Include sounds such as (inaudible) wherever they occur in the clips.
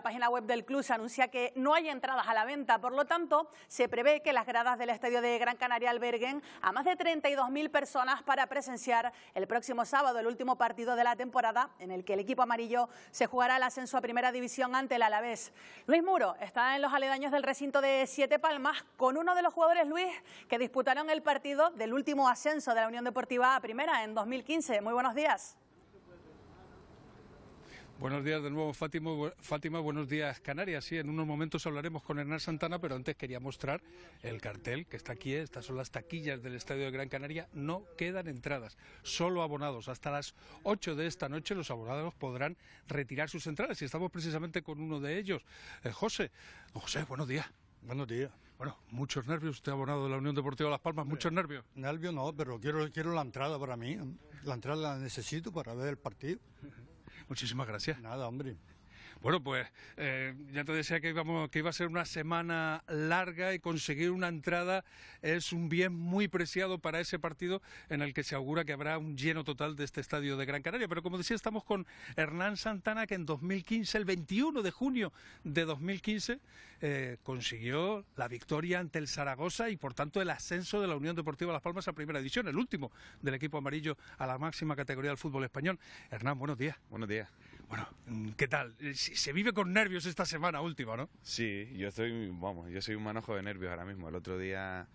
La página web del club se anuncia que no hay entradas a la venta, por lo tanto, se prevé que las gradas del estadio de Gran Canaria alberguen a más de 32.000 personas para presenciar el próximo sábado el último partido de la temporada en el que el equipo amarillo se jugará el ascenso a Primera División ante el Alavés. Luis Muro está en los aledaños del recinto de Siete Palmas con uno de los jugadores, Luis, que disputaron el partido del último ascenso de la Unión Deportiva a Primera en 2015. Muy buenos días. Buenos días de nuevo, Fátima, Fátima. Buenos días, Canarias. Sí, en unos momentos hablaremos con Hernán Santana, pero antes quería mostrar el cartel que está aquí. ¿eh? Estas son las taquillas del Estadio de Gran Canaria. No quedan entradas, solo abonados. Hasta las 8 de esta noche los abonados podrán retirar sus entradas y estamos precisamente con uno de ellos, eh, José. José, buenos días. Buenos días. Bueno, muchos nervios. Usted abonado de la Unión Deportiva Las Palmas, muchos nervios. Nervios no, pero quiero, quiero la entrada para mí. La entrada la necesito para ver el partido. (laughs) Muchísimas gracias. Nada, hombre. Bueno, pues eh, ya te decía que, que iba a ser una semana larga y conseguir una entrada es un bien muy preciado para ese partido en el que se augura que habrá un lleno total de este estadio de Gran Canaria. Pero como decía, estamos con Hernán Santana, que en 2015, el 21 de junio de 2015, eh, consiguió la victoria ante el Zaragoza y por tanto el ascenso de la Unión Deportiva Las Palmas a primera edición, el último del equipo amarillo a la máxima categoría del fútbol español. Hernán, buenos días. Buenos días. Bueno, ¿qué tal? Se vive con nervios esta semana última, ¿no? Sí, yo estoy, vamos, yo soy un manojo de nervios ahora mismo. El otro día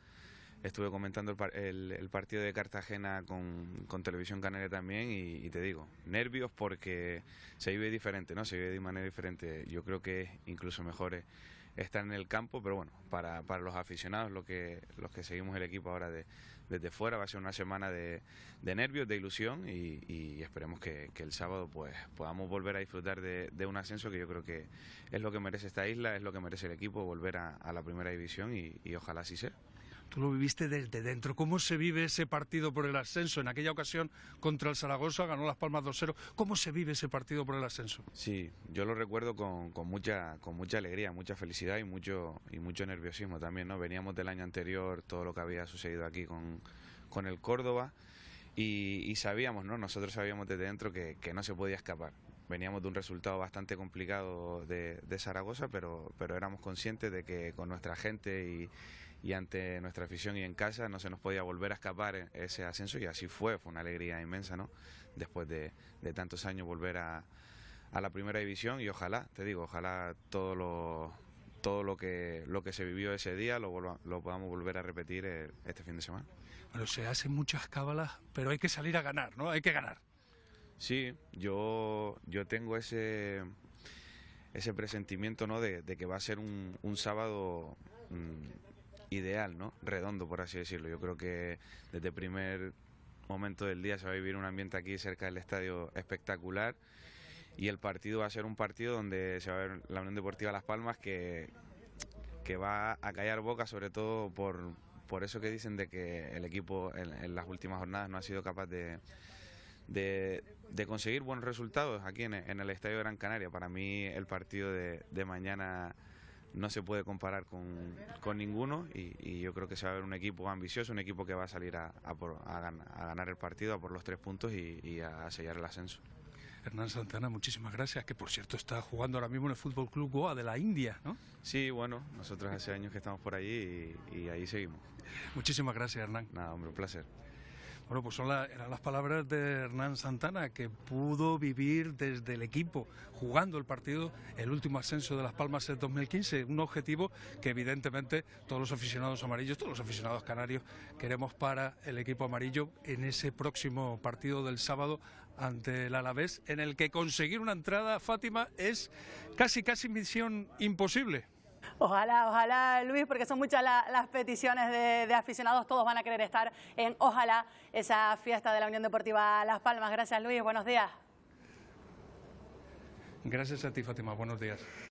estuve comentando el, partido de Cartagena con, Televisión Canaria también y, y, te digo, nervios porque se vive diferente, ¿no? Se vive de manera diferente. Yo creo que incluso mejores eh, estar en el campo, pero bueno, para, para los aficionados, los que, los que seguimos el equipo ahora de, desde fuera, va a ser una semana de, nervios, de ilusión y, esperemos que, el sábado pues podamos volver a disfrutar de, un ascenso que yo creo que es lo que merece esta isla, es lo que merece el equipo, volver a, la primera división y, y ojalá así sea. Tú lo viviste desde dentro. ¿Cómo se vive ese partido por el ascenso? En aquella ocasión contra el Zaragoza ganó Las Palmas 2-0. ¿Cómo se vive ese partido por el ascenso? Sí, yo lo recuerdo con, mucha, con mucha alegría, mucha felicidad y mucho, y mucho nerviosismo también. ¿no? Veníamos del año anterior, todo lo que había sucedido aquí con, el Córdoba. Y, sabíamos, ¿no? Nosotros sabíamos desde dentro que no se podía escapar. Veníamos de un resultado bastante complicado de, Zaragoza, pero, pero éramos conscientes de que con nuestra gente y, ante nuestra afición y en casa no se nos podía volver a escapar e, ese ascenso y así fue, fue una alegría inmensa, ¿no? Después de, tantos años volver a, la primera división y ojalá, te digo, ojalá todo lo, todo lo que, lo que se vivió ese día lo, lo podamos volver a repetir eh, este fin de semana. Bueno, se hacen muchas cábalas, pero hay que salir a ganar, ¿no? Hay que ganar. Sí, yo, yo tengo ese, ese presentimiento ¿no? de, de que va a ser un, un sábado mm, ideal, ¿no? redondo, por así decirlo. Yo creo que desde el primer momento del día se va a vivir un ambiente aquí cerca del estadio espectacular y el partido va a ser un partido donde se va a ver la Unión Deportiva Las Palmas que, que va a callar boca sobre todo por, por eso que dicen de que el equipo en las últimas jornadas no ha sido capaz de de, conseguir buenos resultados aquí en, el Estadio Gran Canaria. Para mí el partido de, mañana no se puede comparar con, ninguno y, yo creo que se va a ver un equipo ambicioso, un equipo que va a salir a, ganar, el partido, a por los tres puntos y, a sellar el ascenso. Hernán Santana, muchísimas gracias, que por cierto está jugando ahora mismo en el Fútbol Club Goa de la India, ¿no? Sí, bueno, nosotros hace años que estamos por allí y, y ahí seguimos. Muchísimas gracias, Hernán. Nada, hombre, un placer. Bueno, pues son eran las palabras de Hernán Santana, que pudo vivir desde el equipo, jugando el partido, el último ascenso de Las Palmas en 2015, un objetivo que evidentemente todos los aficionados amarillos, todos los aficionados canarios queremos para el equipo amarillo en ese próximo partido del sábado ante el Alavés, en el que conseguir una entrada, Fátima, es casi, casi misión imposible. Ojalá, ojalá, Luis, porque son muchas las peticiones de, de, aficionados. Todos van a querer estar en Ojalá, esa fiesta de la Unión Deportiva Las Palmas. Gracias, Luis. Buenos días. Gracias a ti, Fátima. Buenos días.